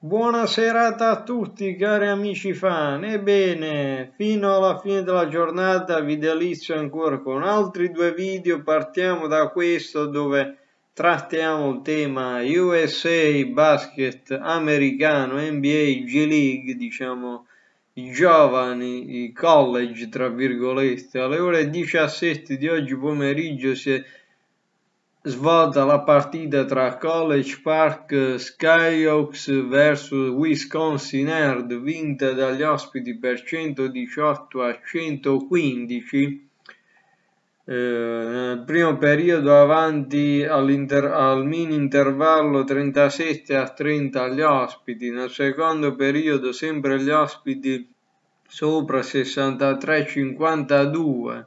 Buona serata a tutti cari amici fan, ebbene fino alla fine della giornata vi delizio ancora con altri due video, partiamo da questo dove trattiamo il tema USA basket americano, NBA, G League, diciamo i giovani, i college tra virgolette, alle ore 17 di oggi pomeriggio si è svolta la partita tra College Park Skyhawks vs Wisconsin Herd vinta dagli ospiti per 118 a 115 eh, nel primo periodo avanti al mini intervallo 37 a 30 gli ospiti nel secondo periodo sempre gli ospiti sopra 63 a 52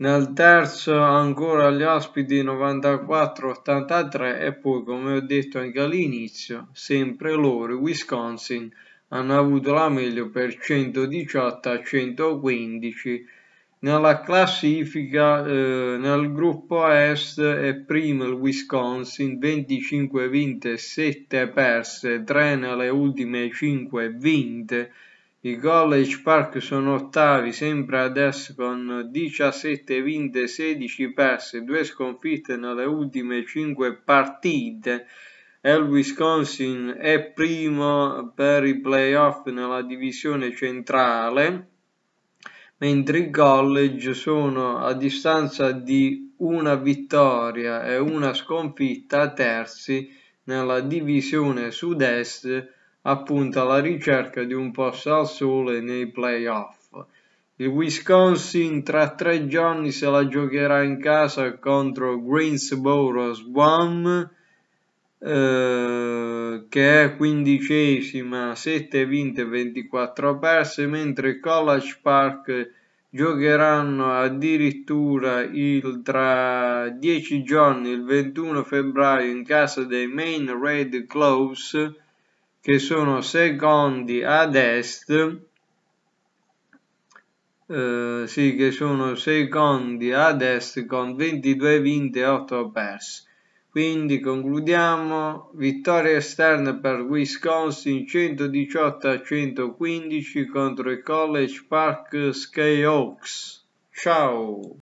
nel terzo ancora gli ospiti 94-83 e poi come ho detto anche all'inizio sempre loro Wisconsin hanno avuto la meglio per 118 115 nella classifica eh, nel gruppo est è primo il Wisconsin 25 vinte 7 perse 3 nelle ultime 5 vinte i College Park sono ottavi sempre adesso con 17 vinte, 16 perse, due sconfitte nelle ultime 5 partite. il Wisconsin è primo per i playoff nella divisione centrale, mentre i college sono a distanza di una vittoria e una sconfitta terzi nella divisione sud-est appunto alla ricerca di un posto al sole nei playoff. Il Wisconsin tra tre giorni se la giocherà in casa contro Greensboro Swan, eh, che è quindicesima, 7 vinte e 24 perse, mentre College Park giocheranno addirittura il, tra 10 giorni, il 21 febbraio, in casa dei Maine Red Claws che sono secondi ad est eh, sì, che sono secondi ad est con 22 vinte e 8 perse quindi concludiamo vittoria esterna per Wisconsin 118 a 115 contro i College Park Skyhawks ciao